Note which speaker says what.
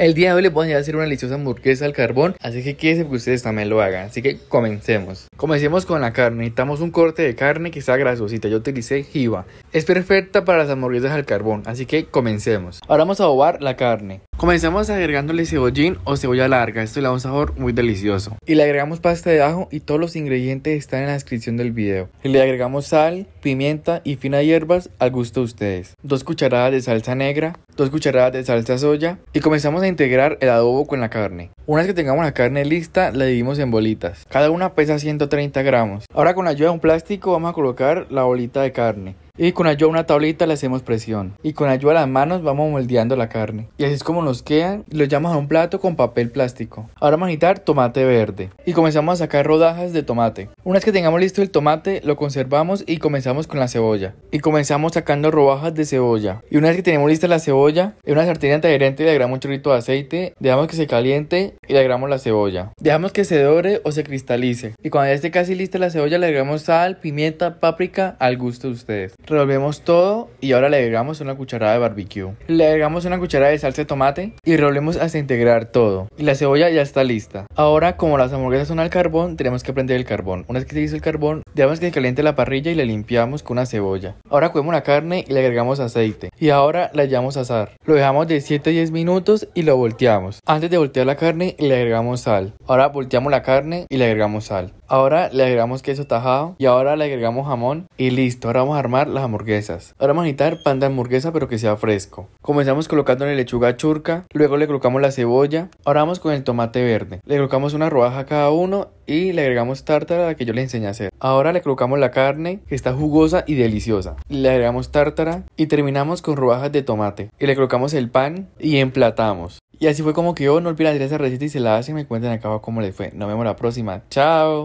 Speaker 1: El día de hoy les voy a hacer una deliciosa hamburguesa al carbón, así que quédense que ustedes también lo hagan. Así que comencemos. Comencemos con la carne. Necesitamos un corte de carne que sea grasosita. Yo utilicé jiba. Es perfecta para las hamburguesas al carbón, así que comencemos. Ahora vamos a adobar la carne. Comenzamos agregándole cebollín o cebolla larga, esto le da un sabor muy delicioso. Y le agregamos pasta de ajo y todos los ingredientes están en la descripción del video. le agregamos sal, pimienta y finas hierbas al gusto de ustedes. Dos cucharadas de salsa negra, dos cucharadas de salsa soya y comenzamos a integrar el adobo con la carne. Una vez que tengamos la carne lista, la dividimos en bolitas. Cada una pesa 130 gramos. Ahora con ayuda de un plástico vamos a colocar la bolita de carne. Y con ayuda una tablita le hacemos presión. Y con ayuda de las manos vamos moldeando la carne. Y así es como nos quedan. Lo llamamos a un plato con papel plástico. Ahora vamos a necesitar tomate verde. Y comenzamos a sacar rodajas de tomate. Una vez que tengamos listo el tomate, lo conservamos y comenzamos con la cebolla. Y comenzamos sacando rodajas de cebolla. Y una vez que tenemos lista la cebolla, en una sartén antiadherente le agregamos un chorrito de aceite. Dejamos que se caliente y le agregamos la cebolla. Dejamos que se dore o se cristalice. Y cuando ya esté casi lista la cebolla, le agregamos sal, pimienta, páprica al gusto de ustedes. Revolvemos todo y ahora le agregamos una cucharada de barbecue. Le agregamos una cucharada de salsa de tomate y revolvemos hasta integrar todo. Y la cebolla ya está lista. Ahora, como las hamburguesas son al carbón, tenemos que prender el carbón. Una vez que se hizo el carbón, dejamos que caliente la parrilla y la limpiamos con una cebolla. Ahora cogemos la carne y le agregamos aceite. Y ahora la llevamos a asar. Lo dejamos de 7 a 10 minutos y lo volteamos. Antes de voltear la carne, le agregamos sal. Ahora volteamos la carne y le agregamos sal. Ahora le agregamos queso tajado y ahora le agregamos jamón y listo. Ahora vamos a armar las hamburguesas. Ahora vamos a necesitar pan de hamburguesa pero que sea fresco. Comenzamos colocando la lechuga churca, luego le colocamos la cebolla. Ahora vamos con el tomate verde. Le colocamos una rodaja a cada uno y le agregamos tártara que yo les enseñé a hacer. Ahora le colocamos la carne que está jugosa y deliciosa. Le agregamos tártara y terminamos con rodajas de tomate. Y le colocamos el pan y emplatamos. Y así fue como que yo No olvidé hacer esa receta y se la hacen. Me cuentan acá cómo les fue. Nos vemos la próxima. Chao.